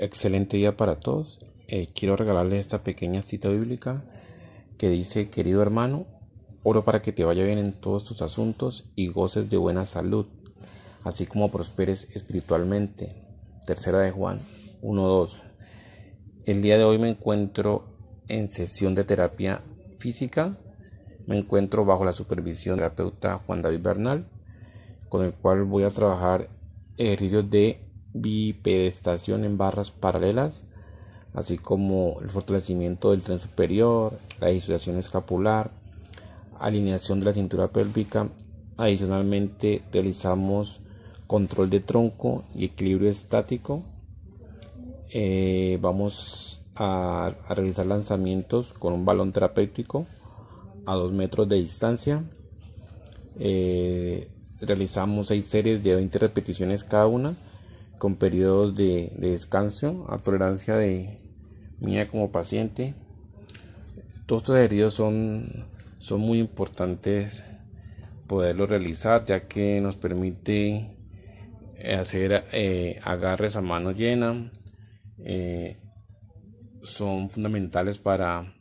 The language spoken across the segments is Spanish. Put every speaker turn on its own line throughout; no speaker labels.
Excelente día para todos. Eh, quiero regalarles esta pequeña cita bíblica que dice, querido hermano, oro para que te vaya bien en todos tus asuntos y goces de buena salud, así como prosperes espiritualmente. Tercera de Juan 1.2. El día de hoy me encuentro en sesión de terapia física. Me encuentro bajo la supervisión del terapeuta Juan David Bernal, con el cual voy a trabajar ejercicios de bipedestación en barras paralelas, así como el fortalecimiento del tren superior, la disociación escapular, alineación de la cintura pélvica. Adicionalmente realizamos control de tronco y equilibrio estático. Eh, vamos a, realizar lanzamientos con un balón terapéutico a 2 metros de distancia. Eh, realizamos seis series de 20 repeticiones cada una con periodos de, descanso a tolerancia de mía como paciente. Todos estos ejercicios son, son muy importantes poderlos realizar ya que nos permite eh, hacer eh, agarres a mano llena. Eh, son fundamentales para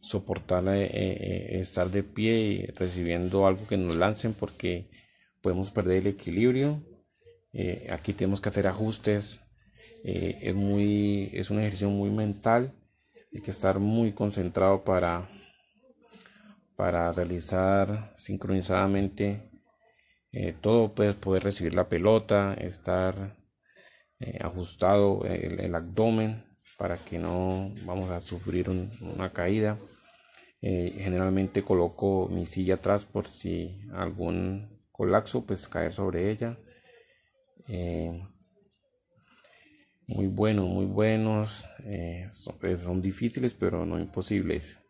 soportar estar de pie y recibiendo algo que nos lancen porque podemos perder el equilibrio. Eh, aquí tenemos que hacer ajustes. Eh, es, muy, es un ejercicio muy mental. Hay que estar muy concentrado para, para realizar sincronizadamente eh, todo. Pues poder recibir la pelota, estar ajustado el, abdomen para que no vamos a sufrir una caída. generalmente coloco mi silla atrás por si algún colapso pues cae sobre ella eh, muy buenos, muy buenos. Eh, eh, son difíciles, pero no imposibles.